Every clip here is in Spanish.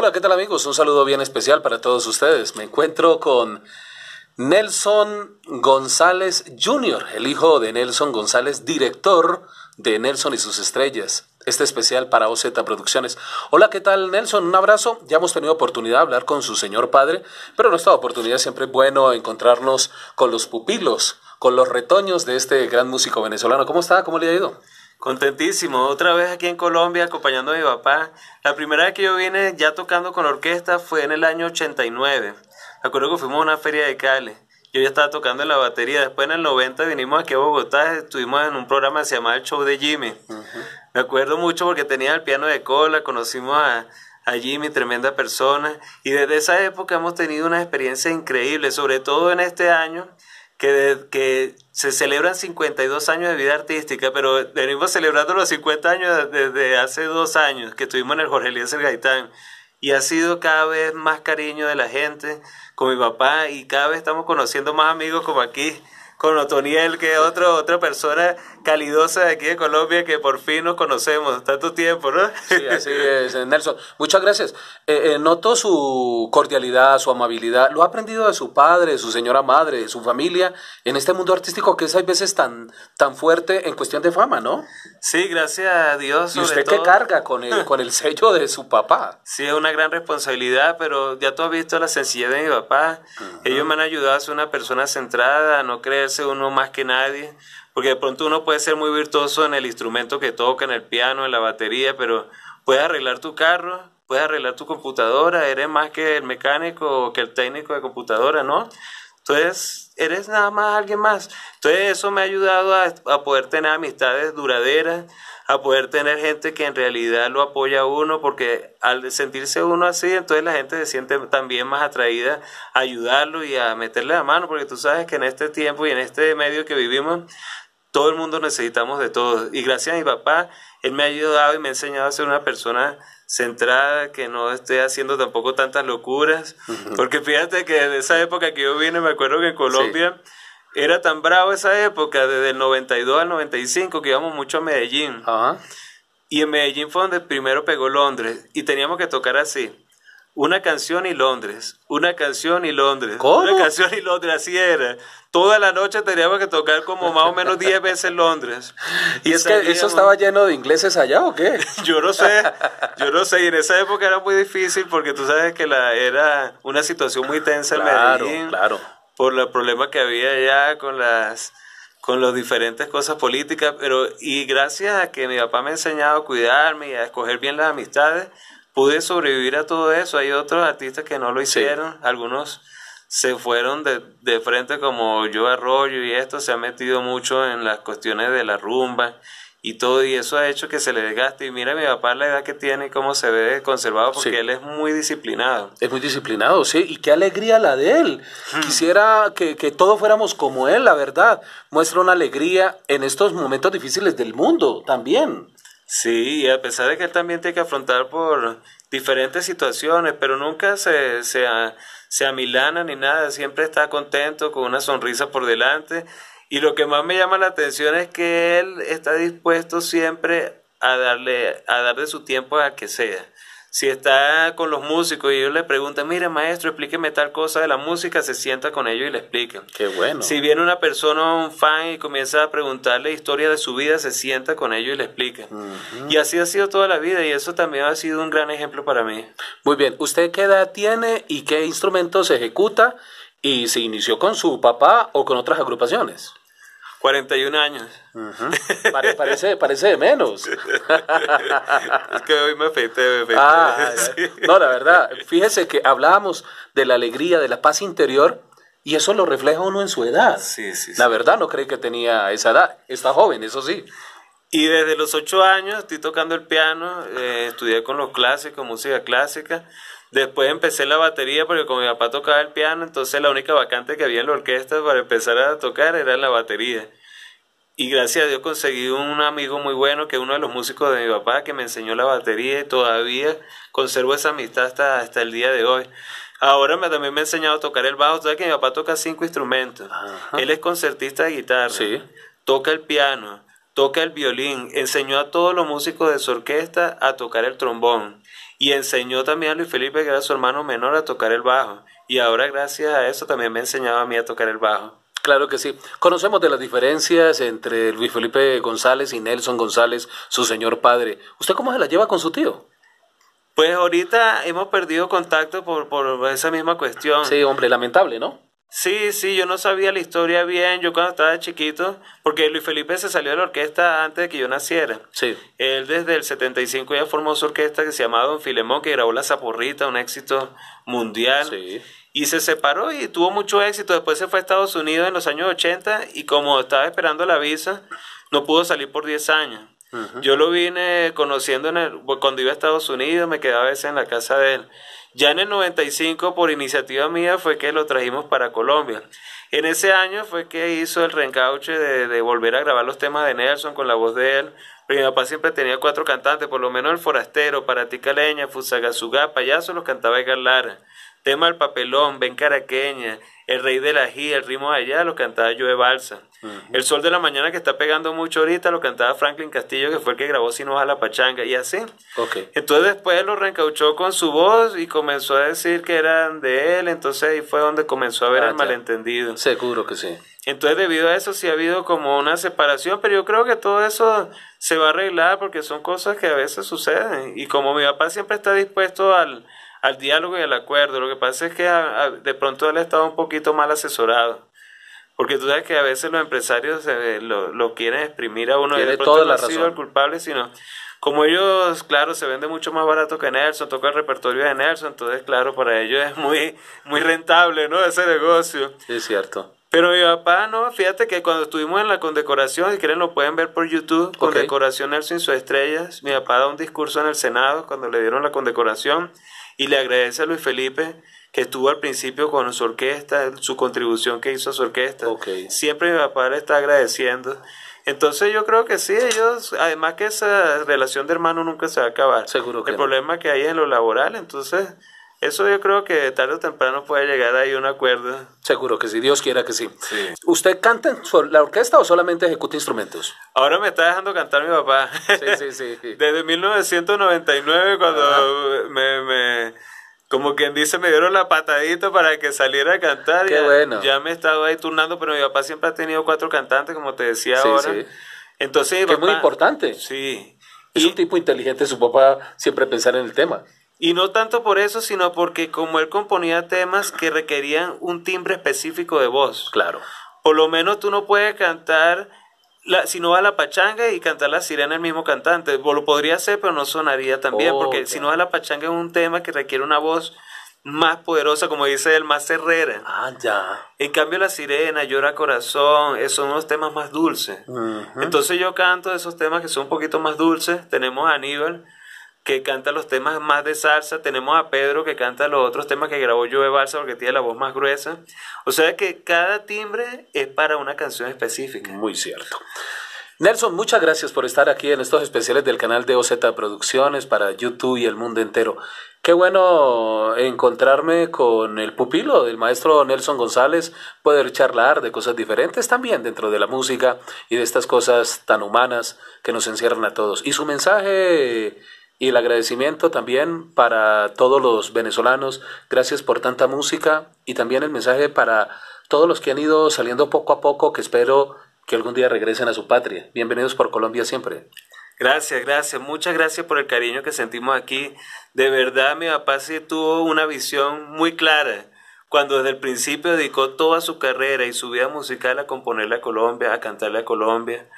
Hola, ¿qué tal amigos? Un saludo bien especial para todos ustedes. Me encuentro con Nelson González Jr., el hijo de Nelson González, director de Nelson y sus estrellas. Este especial para OZ Producciones. Hola, ¿qué tal Nelson? Un abrazo. Ya hemos tenido oportunidad de hablar con su señor padre, pero nuestra esta oportunidad siempre es bueno encontrarnos con los pupilos, con los retoños de este gran músico venezolano. ¿Cómo está? ¿Cómo le ha ido? Contentísimo, otra vez aquí en Colombia acompañando a mi papá. La primera vez que yo vine ya tocando con orquesta fue en el año 89. Me acuerdo que fuimos a una feria de Cali. Yo ya estaba tocando en la batería. Después en el 90 vinimos aquí a Bogotá, estuvimos en un programa que se llamaba El Show de Jimmy. Me acuerdo mucho porque tenía el piano de cola, conocimos a, a Jimmy, tremenda persona. Y desde esa época hemos tenido una experiencia increíble, sobre todo en este año que, se celebran 52 años de vida artística, pero venimos celebrando los 50 años desde hace dos años que estuvimos en el Jorge El Gaitán y ha sido cada vez más cariño de la gente con mi papá y cada vez estamos conociendo más amigos como aquí con Otoniel, que es otra persona calidosa de aquí de Colombia que por fin nos conocemos. Tanto tiempo, ¿no? Sí, así es, Nelson. Muchas gracias. Eh, eh, noto su cordialidad, su amabilidad. Lo ha aprendido de su padre, de su señora madre, de su familia, en este mundo artístico que es a veces tan, tan fuerte en cuestión de fama, ¿no? Sí, gracias a Dios. y usted qué carga con el, con el sello de su papá. Sí, es una gran responsabilidad, pero ya tú has visto la sencillez de mi papá. Ellos me han ayudado a ser una persona centrada, no creer uno más que nadie, porque de pronto uno puede ser muy virtuoso en el instrumento que toca, en el piano, en la batería, pero puede arreglar tu carro, puede arreglar tu computadora, eres más que el mecánico o que el técnico de computadora, ¿no? Entonces, eres nada más alguien más. Entonces, eso me ha ayudado a, poder tener amistades duraderas, a poder tener gente que en realidad lo apoya a uno, porque al sentirse uno así, entonces la gente se siente también más atraída a ayudarlo y a meterle la mano, porque tú sabes que en este tiempo y en este medio que vivimos, todo el mundo necesitamos de todos. Y gracias a mi papá, él me ha ayudado y me ha enseñado a ser una persona centrada, que no esté haciendo tampoco tantas locuras. Porque fíjate que de esa época que yo vine, me acuerdo que en Colombia era tan bravo esa época, desde el 92 al 95, que íbamos mucho a Medellín. Y en Medellín fue donde primero pegó Londres. Y teníamos que tocar así una canción y Londres, una canción y Londres, una canción y Londres, así era. Toda la noche teníamos que tocar como más o menos 10 veces Londres. ¿Y, es que eso estaba lleno de ingleses allá o qué? yo no sé, yo no sé, y en esa época era muy difícil porque tú sabes que la, era una situación muy tensa claro, en Medellín. Claro, Por los problemas que había allá con las con las diferentes cosas políticas, pero y gracias a que mi papá me ha enseñado a cuidarme y a escoger bien las amistades, pude sobrevivir a todo eso. Hay otros artistas que no lo hicieron, algunos se fueron de, de frente como yo Arroyo y esto, se ha metido mucho en las cuestiones de la rumba y todo, y eso ha hecho que se le desgaste. Y mira mi papá la edad que tiene y cómo se ve conservado, porque él es muy disciplinado. Es muy disciplinado, sí, y qué alegría la de él. Hmm. Quisiera que, que todos fuéramos como él, la verdad. Muestra una alegría en estos momentos difíciles del mundo también. Sí, a pesar de que él también tiene que afrontar por diferentes situaciones, pero nunca se, se, se amilana ni nada, siempre está contento, con una sonrisa por delante. Y lo que más me llama la atención es que él está dispuesto siempre a darle, a su tiempo a que sea. Si está con los músicos y ellos le preguntan, mire maestro, explíqueme tal cosa de la música, se sienta con ellos y le explica. Qué bueno. Si viene una persona, un fan, y comienza a preguntarle historia de su vida, se sienta con ellos y le explica. Y así ha sido toda la vida y eso también ha sido un gran ejemplo para mí. Muy bien, ¿usted qué edad tiene y qué instrumento se ejecuta? ¿Y se inició con su papá o con otras agrupaciones? 41 años. Uh años parece, parece de menos. es que hoy me afeité, ah, No, la verdad, fíjese que hablábamos de la alegría, de la paz interior, y eso lo refleja uno en su edad. Sí, sí, la verdad, no creí que tenía esa edad. Está joven, eso sí. Y desde los 8 años estoy tocando el piano, eh, estudié con los clásicos, música clásica. Después empecé la batería porque como mi papá tocaba el piano, entonces la única vacante que había en la orquesta para empezar a tocar era la batería. Y gracias a Dios conseguí un amigo muy bueno que es uno de los músicos de mi papá que me enseñó la batería y todavía conservo esa amistad hasta, el día de hoy. Ahora me, también me ha enseñado a tocar el bajo, sabes que mi papá toca cinco instrumentos. Él es concertista de guitarra, toca el piano, toca el violín, enseñó a todos los músicos de su orquesta a tocar el trombón. Y enseñó también a Luis Felipe, que era su hermano menor, a tocar el bajo. Y ahora gracias a eso también me enseñado a mí a tocar el bajo. Claro que sí. Conocemos de las diferencias entre Luis Felipe González y Nelson González, su señor padre. ¿Usted cómo se la lleva con su tío? Pues ahorita hemos perdido contacto por, por esa misma cuestión. Sí, hombre, lamentable, ¿no? Sí, sí, yo no sabía la historia bien, yo cuando estaba chiquito, porque Luis Felipe se salió de la orquesta antes de que yo naciera. Sí. Él desde el 75 ya formó su orquesta que se llamaba Don Filemón, que grabó La Zaporrita, un éxito mundial. Sí. Y se separó y tuvo mucho éxito, después se fue a Estados Unidos en los años 80 y como estaba esperando la visa, no pudo salir por 10 años. Yo lo vine conociendo en el, cuando iba a Estados Unidos, me quedaba a veces en la casa de él. Ya en el 95, por iniciativa mía, fue que lo trajimos para Colombia. En ese año fue que hizo el reencauche de, volver a grabar los temas de Nelson con la voz de él. Pero mi papá siempre tenía cuatro cantantes, por lo menos el Forastero, Paratica Leña, Fusagasugá, Payaso, los cantaba Edgar Lara. Tema del papelón, Ben Caraqueña, El Rey de la gira El Ritmo de Allá, lo cantaba Joe Balsa. El Sol de la Mañana, que está pegando mucho ahorita, lo cantaba Franklin Castillo, que fue el que grabó Sin a la pachanga, y así. Entonces después lo reencauchó con su voz y comenzó a decir que eran de él, entonces ahí fue donde comenzó a haber el ah, malentendido. Seguro que sí. Entonces, debido a eso, sí ha habido como una separación, pero yo creo que todo eso se va a arreglar porque son cosas que a veces suceden. Y como mi papá siempre está dispuesto al, al diálogo y al acuerdo. Lo que pasa es que de pronto él ha estado un poquito mal asesorado. Porque tú sabes que a veces los empresarios eh, lo, quieren exprimir a uno y de pronto toda la no ha sido el culpable, sino como ellos, claro, se vende mucho más barato que Nelson, toca el repertorio de Nelson, entonces claro, para ellos es muy, muy rentable, ¿no? Ese negocio. Sí, es cierto. Pero mi papá, no, fíjate que cuando estuvimos en la condecoración, si quieren lo pueden ver por YouTube, condecoración Nelson y sus estrellas, mi papá da un discurso en el Senado cuando le dieron la condecoración y le agradece a Luis Felipe que estuvo al principio con su orquesta, su contribución que hizo a su orquesta. Siempre mi papá le está agradeciendo. Entonces yo creo que sí, ellos, además que esa relación de hermano nunca se va a acabar. Seguro que El problema que hay es en lo laboral, entonces eso yo creo que tarde o temprano puede llegar ahí un acuerdo. Seguro que sí, Dios quiera que sí. ¿Usted canta en la orquesta o solamente ejecuta instrumentos? Ahora me está dejando cantar mi papá. Sí, sí, sí. Desde 1999 cuando me, como quien dice, me dieron la patadita para que saliera a cantar. Qué ya, bueno. Ya me he estado ahí turnando, pero mi papá siempre ha tenido cuatro cantantes, como te decía ahora. Sí. Entonces, es muy importante. Sí. Es un tipo inteligente, su papá siempre pensar en el tema. Y no tanto por eso, sino porque como él componía temas que requerían un timbre específico de voz. Claro. Por lo menos tú no puedes cantar, si no va la pachanga y cantar la sirena el mismo cantante. lo podría hacer, pero no sonaría también porque si no va la pachanga es un tema que requiere una voz más poderosa, como dice el más Herrera. Ah, ya. En cambio, La Sirena, Llora Corazón, son unos temas más dulces. Entonces yo canto esos temas que son un poquito más dulces. Tenemos a Aníbal, que canta los temas más de salsa, tenemos a Pedro que canta los otros temas que grabó yo de porque tiene la voz más gruesa. O sea que cada timbre es para una canción específica. Muy cierto. Nelson, muchas gracias por estar aquí en estos especiales del canal de OZ Producciones para YouTube y el mundo entero. Qué bueno encontrarme con el pupilo del maestro Nelson González, poder charlar de cosas diferentes también dentro de la música y de estas cosas tan humanas que nos encierran a todos. Y su mensaje y el agradecimiento también para todos los venezolanos. Gracias por tanta música y también el mensaje para todos los que han ido saliendo poco a poco, que espero que algún día regresen a su patria. Bienvenidos por Colombia siempre. Gracias, gracias. Muchas gracias por el cariño que sentimos aquí. De verdad, mi papá sí tuvo una visión muy clara. Cuando desde el principio dedicó toda su carrera y su vida musical a componerle a Colombia, a cantarle a Colombia,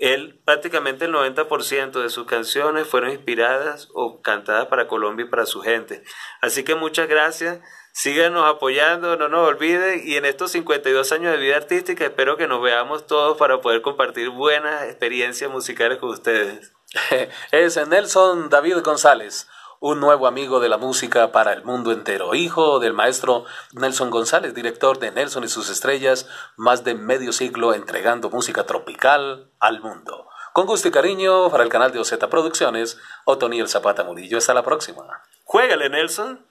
él, prácticamente el 90% de sus canciones fueron inspiradas o cantadas para Colombia y para su gente. Así que muchas gracias. Síganos apoyando, no nos olviden. Y en estos 52 años de vida artística, espero que nos veamos todos para poder compartir buenas experiencias musicales con ustedes. es Nelson David González un nuevo amigo de la música para el mundo entero, hijo del maestro Nelson González, director de Nelson y sus estrellas, más de medio siglo entregando música tropical al mundo. Con gusto y cariño para el canal de OZ Producciones, Otoniel Zapata Murillo. Hasta la próxima. Juégale, Nelson.